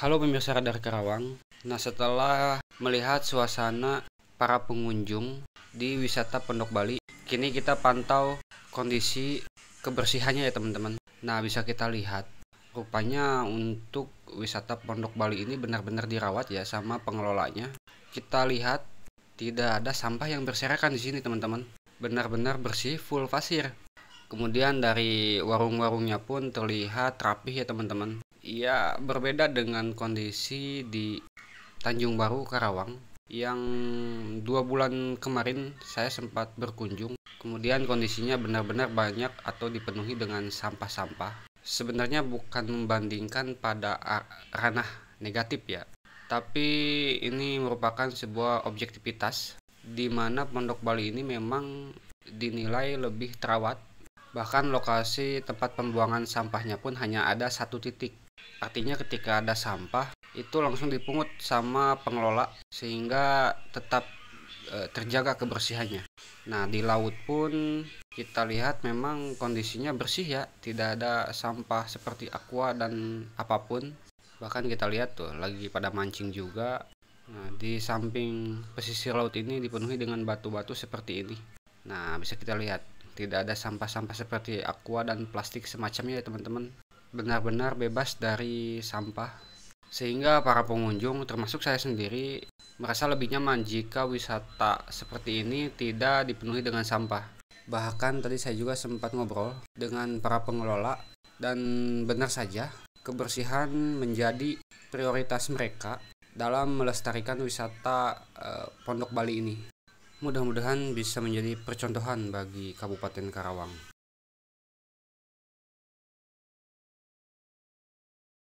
Halo pemirsa Radar Karawang. Nah, setelah melihat suasana para pengunjung di wisata Pondok Bali, kini kita pantau kondisi kebersihannya ya, teman-teman. Nah, bisa kita lihat rupanya untuk wisata Pondok Bali ini benar-benar dirawat ya sama pengelolanya. Kita lihat tidak ada sampah yang berserakan di sini, teman-teman. Benar-benar bersih, full pasir. Kemudian dari warung-warungnya pun terlihat rapih ya, teman-teman ya berbeda dengan kondisi di Tanjung Baru Karawang yang dua bulan kemarin saya sempat berkunjung kemudian kondisinya benar-benar banyak atau dipenuhi dengan sampah-sampah sebenarnya bukan membandingkan pada ranah negatif ya tapi ini merupakan sebuah objektivitas di mana Pondok Bali ini memang dinilai lebih terawat bahkan lokasi tempat pembuangan sampahnya pun hanya ada satu titik Artinya ketika ada sampah itu langsung dipungut sama pengelola sehingga tetap e, terjaga kebersihannya. Nah, di laut pun kita lihat memang kondisinya bersih ya, tidak ada sampah seperti aqua dan apapun. Bahkan kita lihat tuh lagi pada mancing juga. Nah, di samping pesisir laut ini dipenuhi dengan batu-batu seperti ini. Nah, bisa kita lihat tidak ada sampah-sampah seperti aqua dan plastik semacamnya ya teman-teman benar-benar bebas dari sampah sehingga para pengunjung termasuk saya sendiri merasa lebih nyaman jika wisata seperti ini tidak dipenuhi dengan sampah bahkan tadi saya juga sempat ngobrol dengan para pengelola dan benar saja kebersihan menjadi prioritas mereka dalam melestarikan wisata e, Pondok Bali ini mudah-mudahan bisa menjadi percontohan bagi Kabupaten Karawang